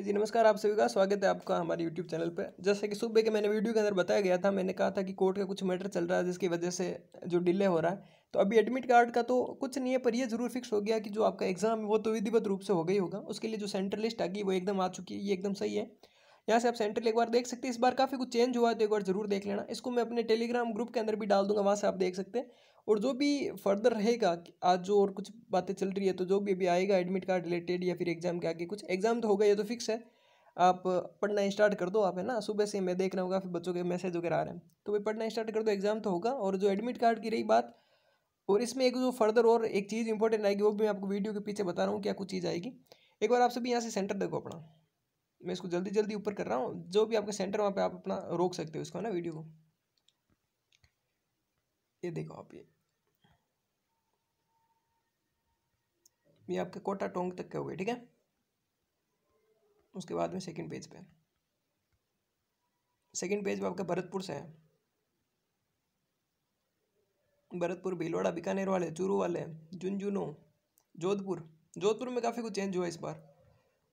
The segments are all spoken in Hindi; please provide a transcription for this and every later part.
पंडित जी नमस्कार आप सभी का स्वागत है आपका हमारे यूट्यूब चैनल पर जैसे कि सुबह के मैंने वीडियो के अंदर बताया गया था मैंने कहा था कि कोर्ट का कुछ मैटर चल रहा है जिसकी वजह से जो डिले हो रहा है तो अभी एडमिट कार्ड का तो कुछ नहीं है पर यह जरूर फिक्स हो गया कि जो आपका एग्जाम है वो तो विधिवत रूप से हो गई होगा उसके लिए जो सेंटर लिस्ट आ गई वो एकदम आ चुकी है ये एकदम सही है यहाँ से आप सेंटर एक बार देख सकते हैं इस बार काफ़ी कुछ चेंज हुआ है तो एक बार ज़रूर देख लेना इसको मैं अपने टेलीग्राम ग्रुप के अंदर भी डाल दूंगा वहाँ से आप देख सकते हैं और जो भी फर्दर रहेगा आज जो और कुछ बातें चल रही है तो जो भी अभी आएगा एडमिट कार्ड रिलेटेड या फिर एग्जाम के आगे कुछ एग्जाम तो होगा ये तो फिक्स है आप पढ़ना स्टार्ट कर दो आप है ना सुबह से मैं देख रहा हूँ काफ़ी बच्चों के मैसेज वगैरह आ रहे हैं तो भाई पढ़ना स्टार्ट कर दो एग्जाम तो होगा और जो एडमिट कार्ड की रही बात और इसमें एक जो फर्दर और एक चीज़ इंपॉर्टेंट आएगी वो भी मैं आपको वीडियो के पीछे बता रहा हूँ क्या कुछ चीज़ आएगी एक बार आप सभी यहाँ से सेंटर देखो अपना मैं इसको जल्दी जल्दी ऊपर कर रहा हूँ जो भी आपका सेंटर वहाँ पे आप अपना रोक सकते हो उसको है ना वीडियो को ये देखो आप ये ये आपके कोटा टोंग तक के हो गए ठीक है उसके बाद में सेकंड पेज पे सेकंड पेज पे आपका भरतपुर से है भरतपुर भीलवाड़ा बीकानेर वाले चूरू वाले झुंझुनू जोधपुर जोधपुर में काफ़ी कुछ चेंज हुआ इस बार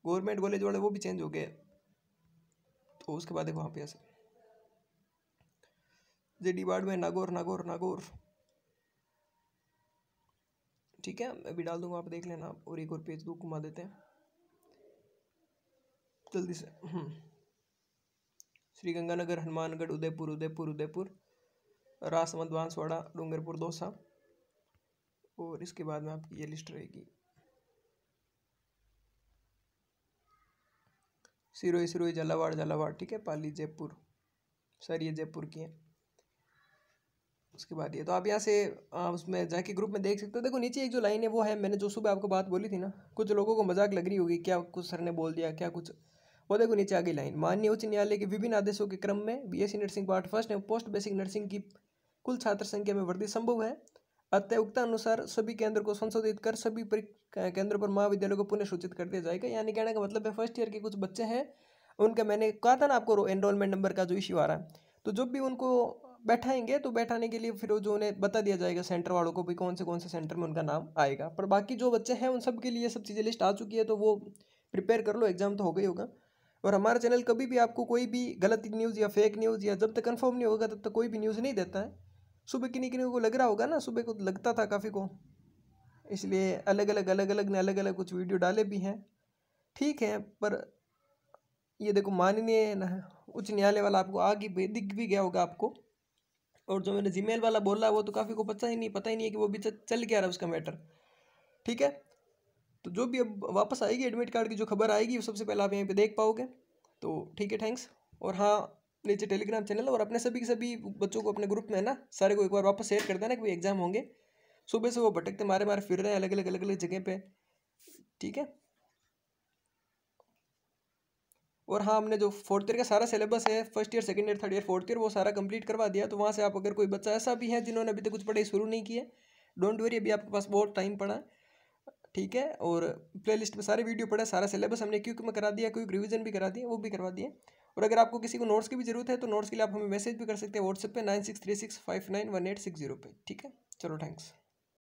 गवर्नमेंट कॉलेज वाले वो भी चेंज हो गए तो उसके बाद देखो वहाँ पे ऐसे जे डी वार्ड में नागौर नागौर नागौर ठीक है मैं भी डाल दूंगा आप देख लेना और एक और पेज को घुमा देते हैं जल्दी से हम्म। श्री गंगानगर हनुमानगढ़ उदयपुर उदयपुर उदयपुर रासमंद बांसवाड़ा डूंगरपुर दौसा और इसके बाद में आपकी ये लिस्ट रहेगी सिरोही सिरोही झालावाड़ झालावाड़ ठीक है पाली जयपुर सर ये जयपुर की है उसके बाद ये तो आप यहाँ से आ, उसमें जाके ग्रुप में देख सकते हो देखो नीचे एक जो लाइन है वो है मैंने जो सुबह आपको बात बोली थी ना कुछ लोगों को मजाक लग रही होगी क्या कुछ सर ने बोल दिया क्या कुछ वो देखो नीचे आगे लाइन माननीय उच्च न्यायालय के विभिन्न आदेशों के क्रम में सी नर्सिंग पार्ट फर्स्ट एवं पोस्ट बेसिक नर्सिंग की कुल छात्र संख्या में वृद्धि संभव है अतः अनुसार सभी केंद्र को संशोधित कर सभी केंद्रों पर महाविद्यालय को पुनः सूचित कर दिया जाएगा यानी कहने का मतलब है फर्स्ट ईयर के कुछ बच्चे हैं उनका मैंने कहा था ना आपको एनरोलमेंट नंबर का जो इश्यू आ रहा है तो जब भी उनको बैठाएंगे तो बैठाने के लिए फिर जो उन्हें बता दिया जाएगा सेंटर वालों को भी कौन से कौन से सेंटर में उनका नाम आएगा पर बाकी जो बच्चे हैं उन सब के लिए सब चीज़ें लिस्ट आ चुकी है तो वो प्रिपेयर कर लो एग्जाम तो हो गई होगा और हमारा चैनल कभी भी आपको कोई भी गलत न्यूज़ या फेक न्यूज़ या जब तक कन्फर्म नहीं होगा तब तक कोई भी न्यूज़ नहीं देता है सुबह किन्नी किन्नी को लग रहा होगा ना सुबह को लगता था काफ़ी को इसलिए अलग अलग अलग अलग ने अलग अलग कुछ वीडियो डाले भी हैं ठीक है पर ये देखो माननीय उच्च न्यायालय वाला आपको आगे दिख भी गया होगा आपको और जो मैंने जीमेल वाला बोला वो तो काफ़ी को पता ही नहीं पता ही नहीं है कि वो भी चल गया रहा है उसका मैटर ठीक है तो जो भी अब वापस आएगी एडमिट कार्ड की जो खबर आएगी वो सबसे पहले आप यहीं पे देख पाओगे तो ठीक है थैंक्स और हाँ नीचे टेलीग्राम चैनल और अपने सभी के सभी बच्चों को अपने ग्रुप में ना सारे को एक बार वापस शेयर कर देना कि एग्जाम होंगे सुबह से वो भटकते मारे मारे फिर रहे हैं अलग अलग अलग अलग जगह पे ठीक है और हाँ हमने जो फोर्थ ईयर का सारा सिलेबस है first year second year third year fourth year वो सारा कंप्लीट करवा दिया तो वहाँ से आप अगर कोई बच्चा ऐसा भी है जिन्होंने अभी तक कुछ पढ़ाई शुरू नहीं की है डोंट वरी अभी आपके पास बहुत टाइम पड़ा ठीक है और प्लेलिस्ट में सारे वीडियो पड़े सारा सिलेबस हमने क्यों में करा दिया क्योंकि रिविजन भी करा दिया वो भी करवा दिया और अगर आपको किसी को नोट्स की भी जरूरत है तो नोट्स के लिए आप हमें मैसेज भी कर सकते हैं व्हाट्सएप पे nine six three six five nine one eight six zero पे ठीक है चलो थैंक्स